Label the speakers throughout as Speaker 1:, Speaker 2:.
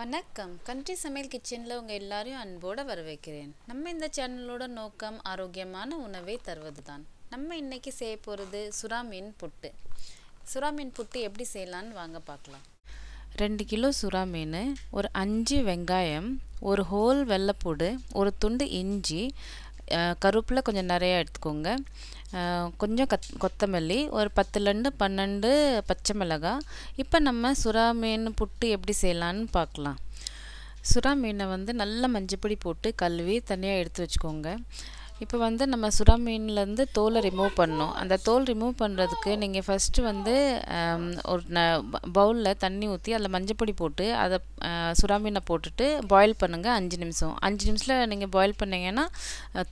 Speaker 1: வணக்கம் கண்ட்ரி சமையல் கிச்சனில் உங்கள் எல்லாரையும் அன்போடு வரவேற்கிறேன் நம்ம இந்த சேனலோட நோக்கம் ஆரோக்கியமான உணவை தருவது தான் நம்ம இன்றைக்கி செய்ய போகிறது சுறா மீன் புட்டு சுறா மீன் புட்டு எப்படி செய்யலான்னு வாங்க பார்க்கலாம் ரெண்டு கிலோ சுறா மீன் ஒரு அஞ்சு வெங்காயம் ஒரு ஹோல் வெள்ளைப்பூடு ஒரு துண்டு இஞ்சி கருப்பில் கொஞ்சம் நிறையா எடுத்துக்கோங்க கொஞ்சம் கத் கொத்தமல்லி ஒரு பத்துலேருந்து பன்னெண்டு பச்சை மிளகாய் இப்போ நம்ம சுறா மீன் புட்டு எப்படி செய்யலான்னு பார்க்கலாம் சுறா மீனை வந்து நல்லா மஞ்சப்பொடி போட்டு கழுவி தனியாக எடுத்து வச்சுக்கோங்க இப்போ வந்து நம்ம சுறா மீன்லேருந்து தோலை ரிமூவ் பண்ணணும் அந்த தோல் ரிமூவ் பண்ணுறதுக்கு நீங்கள் ஃபஸ்ட்டு வந்து ஒரு ந பவுலில் தண்ணி ஊற்றி அதில் மஞ்சப்பொடி போட்டு அதை சுறா மீனை போட்டுட்டு பாயில் பண்ணுங்கள் அஞ்சு நிமிஷம் அஞ்சு நிமிஷத்தில் நீங்கள் பாயில் பண்ணிங்கன்னா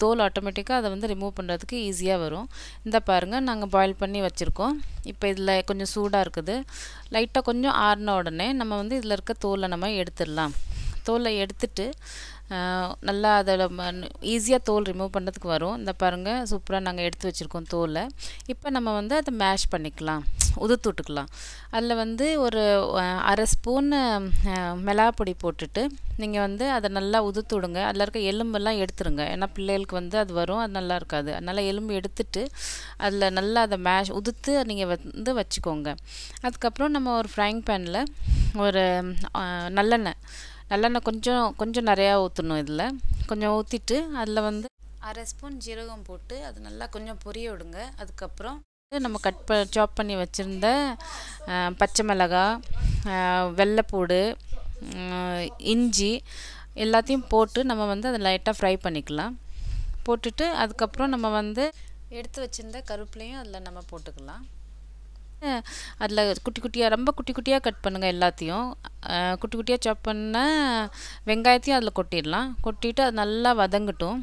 Speaker 1: தோல் ஆட்டோமேட்டிக்காக அதை வந்து ரிமூவ் பண்ணுறதுக்கு ஈஸியாக வரும் இந்த பாருங்கள் நாங்கள் பாயில் பண்ணி வச்சுருக்கோம் இப்போ இதில் கொஞ்சம் சூடாக இருக்குது லைட்டாக கொஞ்சம் ஆறின உடனே நம்ம வந்து இதில் இருக்க தோலை நம்ம எடுத்துடலாம் தோலை எடுத்துட்டு நல்லா அதில் ஈஸியாக தோல் ரிமூவ் பண்ணுறதுக்கு வரும் இந்த பாருங்கள் சூப்பராக நாங்கள் எடுத்து வச்சுருக்கோம் தோலை இப்போ நம்ம வந்து அதை மேஷ் பண்ணிக்கலாம் உதுத்து விட்டுக்கலாம் அதில் வந்து ஒரு அரை ஸ்பூன் மிளகா போட்டுட்டு நீங்கள் வந்து அதை நல்லா உதுத்து விடுங்க அதில் இருக்க எலும்பெல்லாம் எடுத்துருங்க ஏன்னா பிள்ளைகளுக்கு வந்து அது வரும் அது நல்லா இருக்காது அதனால் எலும்பு எடுத்துட்டு அதில் நல்லா அதை மேஷ் உதுத்து நீங்கள் வந்து வச்சுக்கோங்க அதுக்கப்புறம் நம்ம ஒரு ஃப்ரைங் பேனில் ஒரு நல்லெண்ணெய் நல்லெண்ணெய் கொஞ்சம் கொஞ்சம் நிறையா ஊற்றணும் இதில் கொஞ்சம் ஊற்றிட்டு அதில் வந்து அரை ஸ்பூன் ஜீரகம் போட்டு அது நல்லா கொஞ்சம் பொரிய விடுங்க அதுக்கப்புறம் நம்ம கட் ப சாப் பண்ணி வச்சுருந்த பச்சை மிளகா வெள்ளைப்பூடு இஞ்சி எல்லாத்தையும் போட்டு நம்ம வந்து அதை லைட்டாக ஃப்ரை பண்ணிக்கலாம் போட்டுட்டு அதுக்கப்புறம் நம்ம வந்து எடுத்து வச்சுருந்த கருப்புலையும் அதில் நம்ம போட்டுக்கலாம் அதில் குட்டி குட்டியாக ரொம்ப குட்டி குட்டியாக கட் பண்ணுங்கள் எல்லாத்தையும் குட்டி குட்டியாக சாப் பண்ண வெங்காயத்தையும் அதில் கொட்டிடலாம் கொட்டிட்டு அது நல்லா வதங்கட்டும்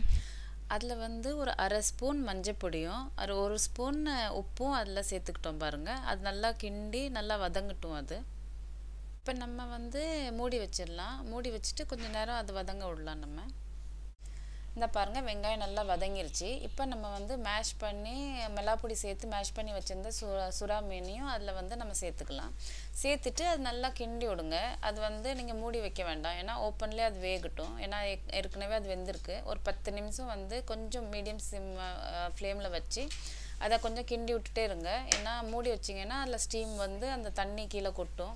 Speaker 1: அதில் வந்து ஒரு அரை ஸ்பூன் மஞ்சள் பொடியும் அது ஒரு ஸ்பூன் உப்பும் அதில் சேர்த்துக்கிட்டோம் பாருங்கள் அது நல்லா கிண்டி நல்லா வதங்கட்டும் அது இப்போ நம்ம வந்து மூடி வச்சிடலாம் மூடி வச்சுட்டு கொஞ்சம் நேரம் அது வதங்க விடலாம் நம்ம இந்த பாருங்கள் வெங்காயம் நல்லா வதங்கிருச்சு இப்போ நம்ம வந்து மேஷ் பண்ணி மிளாப்பொடி சேர்த்து மேஷ் பண்ணி வச்சுருந்த சு சுறா மீனையும் அதில் வந்து நம்ம சேர்த்துக்கலாம் சேர்த்துட்டு அது நல்லா கிண்டி விடுங்க அது வந்து நீங்கள் மூடி வைக்க வேண்டாம் ஏன்னா ஓப்பன்லேயே அது வேகட்டும் ஏன்னா ஏற்கனவே அது வெந்திருக்கு ஒரு பத்து நிமிஷம் வந்து கொஞ்சம் மீடியம் சிம் ஃப்ளேமில் வச்சு அதை கொஞ்சம் கிண்டி விட்டுட்டே இருங்க ஏன்னா மூடி வச்சிங்கன்னா அதில் ஸ்டீம் வந்து அந்த தண்ணி கீழே கொட்டும்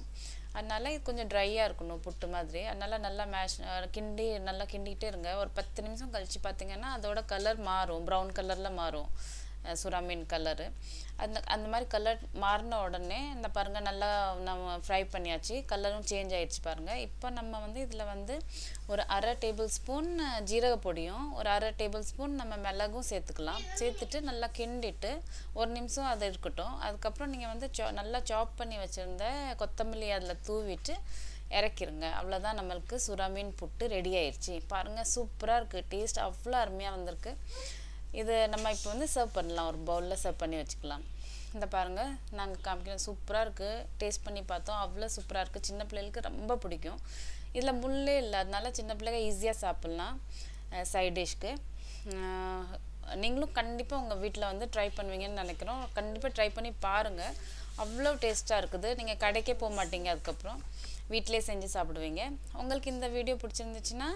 Speaker 1: அதனால் இது கொஞ்சம் ட்ரையாக இருக்கணும் புட்டு மாதிரி அதனால் நல்லா மேஷ் கிண்டி நல்லா கிண்டிக்கிட்டே இருங்க ஒரு பத்து நிமிஷம் கழித்து பார்த்தீங்கன்னா அதோட கலர் மாறும் ப்ரௌன் கலரில் மாறும் சுறாமீன் கலரு அந்த அந்த மாதிரி கலர் மாறின உடனே இந்த பாருங்கள் நல்லா நம்ம ஃப்ரை பண்ணியாச்சு கலரும் சேஞ்ச் ஆகிடுச்சு பாருங்கள் இப்போ நம்ம வந்து இதில் வந்து ஒரு அரை டேபிள் ஸ்பூன் ஜீரக பொடியும் ஒரு அரை டேபிள் ஸ்பூன் நம்ம மிளகும் சேர்த்துக்கலாம் சேர்த்துட்டு நல்லா கிண்டிட்டு ஒரு நிமிஷம் அது இருக்கட்டும் அதுக்கப்புறம் நீங்கள் வந்து சா நல்லா சாப் பண்ணி வச்சுருந்த கொத்தமல்லி அதில் தூவிட்டு இறக்கிருங்க அவ்வளோதான் நம்மளுக்கு சுறா மீன் புட்டு ரெடி ஆயிடுச்சு பாருங்கள் சூப்பராக இருக்குது டேஸ்ட் அவ்வளோ அருமையாக வந்திருக்கு இது நம்ம இப்போ வந்து சர்வ் பண்ணலாம் ஒரு பவுலில் சர்வ் பண்ணி வச்சுக்கலாம் இந்த பாருங்கள் நாங்கள் காமிக்கிறோம் சூப்பராக இருக்குது டேஸ்ட் பண்ணி பார்த்தோம் அவ்வளோ சூப்பராக இருக்குது சின்ன பிள்ளைகளுக்கு ரொம்ப பிடிக்கும் இதில் முள்ளே இல்லை அதனால சின்ன பிள்ளைங்க ஈஸியாக சாப்பிட்லாம் சைட் டிஷ்க்கு நீங்களும் கண்டிப்பாக உங்கள் வீட்டில் வந்து ட்ரை பண்ணுவீங்கன்னு நினைக்கிறோம் கண்டிப்பாக ட்ரை பண்ணி பாருங்கள் அவ்வளோ டேஸ்ட்டாக இருக்குது நீங்கள் கடைக்கே போக மாட்டீங்க அதுக்கப்புறம் வீட்டிலே செஞ்சு சாப்பிடுவீங்க உங்களுக்கு இந்த வீடியோ பிடிச்சிருந்துச்சுன்னா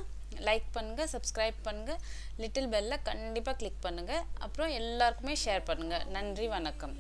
Speaker 1: லைக் பண்ணுங்கள் சப்ஸ்கிரைப் பண்ணுங்கள் லிட்டில் பெல்லில் கண்டிப்பாக கிளிக் பண்ணுங்கள் அப்புறம் எல்லாருக்குமே ஷேர் பண்ணுங்கள் நன்றி வணக்கம்